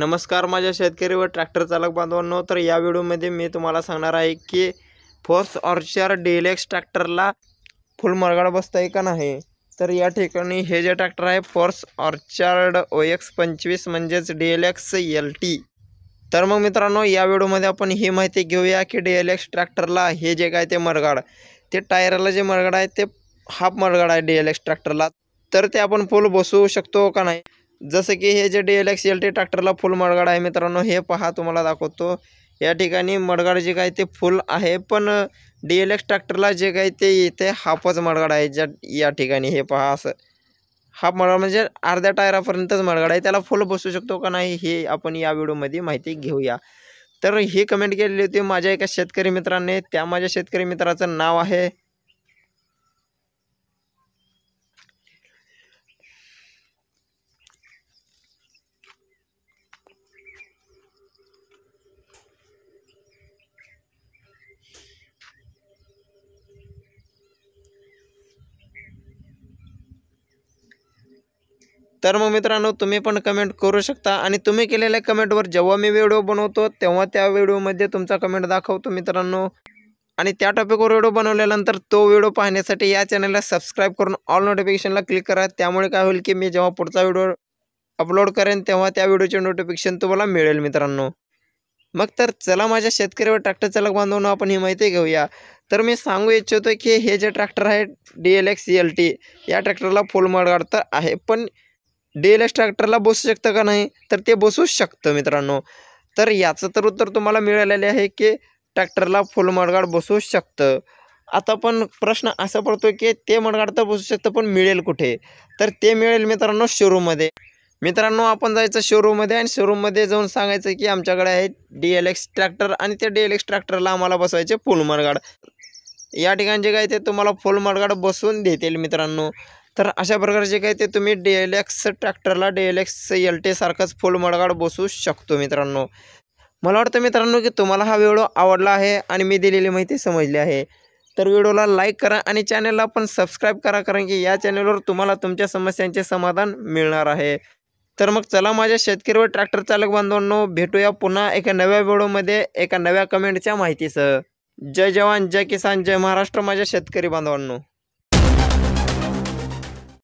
नमस्कार माझ्या शेतकरी व ट्रॅक्टर चालक बांधवांनो तर या व्हिडिओमध्ये मी तुम्हाला सांगणार आहे की फोर्स ऑर्चर डेलेक्स ट्रॅक्टरला फुल मरगाड बसतं आहे का नाही तर या ठिकाणी हे जे ट्रॅक्टर आहे फोर्स ऑर्चर्ड ओ एक्स पंचवीस म्हणजेच D L X L T तर मग मित्रांनो या व्हिडिओमध्ये आपण ही माहिती घेऊया की डी एल एक्स ट्रॅक्टरला हे जे काय ते मरगाड ते टायरला जे मरगाड आहे ते हाफ मरगाड आहे डी एल एक्स ट्रॅक्टरला तर ते आपण फुल बसवू शकतो का नाही जसं की हे जे D L X L T ट्रॅक्टरला फुल मडगाड आहे मित्रांनो हे पहा तुम्हाला दाखवतो या ठिकाणी मडगाड जे काय ते फुल आहे पण डी एल एक्स ट्रॅक्टरला जे काय ते इथे हाफच मडगाड आहे ज्या या ठिकाणी हे पहा असं हाफ मडगाड म्हणजे अर्ध्या टायरापर्यंतच मडगाड आहे त्याला फुल बसू शकतो का नाही हे आपण या व्हिडिओमध्ये माहिती घेऊया तर ही कमेंट केलेली होती माझ्या एका शेतकरी मित्राने त्या माझ्या शेतकरी मित्राचं नाव आहे तर मग मित्रांनो तुम्ही पण कमेंट करू शकता आणि तुम्ही केलेल्या कमेंटवर जेव्हा मी व्हिडिओ बनवतो तेव्हा त्या व्हिडिओमध्ये तुमचा कमेंट दाखवतो मित्रांनो आणि त्या टॉपिकवर व्हिडिओ बनवल्यानंतर तो व्हिडिओ पाहण्यासाठी या चॅनलला सबस्क्राईब करून ऑल नोटिफिकेशनला क्लिक करा त्यामुळे काय होईल की मी जेव्हा पुढचा व्हिडिओ अपलोड करेन तेव्हा त्या व्हिडिओचे नोटिफिकेशन तुम्हाला मिळेल मित्रांनो मग तर चला माझ्या शेतकरीवर ट्रॅक्टर चालक बांधवांना आपण ही माहिती घेऊया तर मी सांगू इच्छितो की हे जे ट्रॅक्टर आहे D L X L T या ट्रॅक्टरला फुल मडगाड तर आहे पण डी ट्रॅक्टरला बसू शकतं का नाही तर ते बसूच शकतं मित्रांनो तर याचं तर उत्तर तुम्हाला मिळालेले आहे की ट्रॅक्टरला फुल मडगाड बसूच शकतं आता पण प्रश्न असा पडतो की ते मडगाड तर बसू शकतं पण मिळेल कुठे तर ते मिळेल मित्रांनो शोरूममध्ये मित्रांनो आपण जायचं शोरूममध्ये आणि शोरूममध्ये जाऊन सांगायचं की आमच्याकडे आहे डी एल एक्स ट्रॅक्टर आणि त्या डी एल एक्स ट्रॅक्टरला आम्हाला बसवायचे फुल मडगाड या जे काय ते तुम्हाला फुल मडगाड बसवून देतील मित्रांनो तर अशा प्रकारचे काय ते तुम्ही डी एल एक्स ट्रॅक्टरला डी एल एक्स एल टीसारखंच फुल मडगाड बसू शकतो मित्रांनो मला वाटतं मित्रांनो की तुम्हाला हा व्हिडिओ आवडला आहे आणि मी दिलेली माहिती समजली आहे तर व्हिडिओला लाईक करा आणि चॅनलला पण सबस्क्राईब करा कारण की या चॅनलवर तुम्हाला तुमच्या समस्यांचे समाधान मिळणार आहे तर मग चला माझ्या शेतकरी व ट्रॅक्टर चालक बांधवांनो भेटूया पुन्हा एका नव्या व्हिडिओमध्ये एका नव्या कमेंटच्या माहितीसह जय जवान जय किसान जय महाराष्ट्र माझ्या शेतकरी बांधवांनो